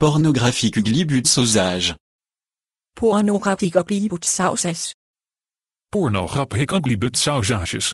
Pornographique glibutsausage. sauces. Pornographique glibut glibutsausage.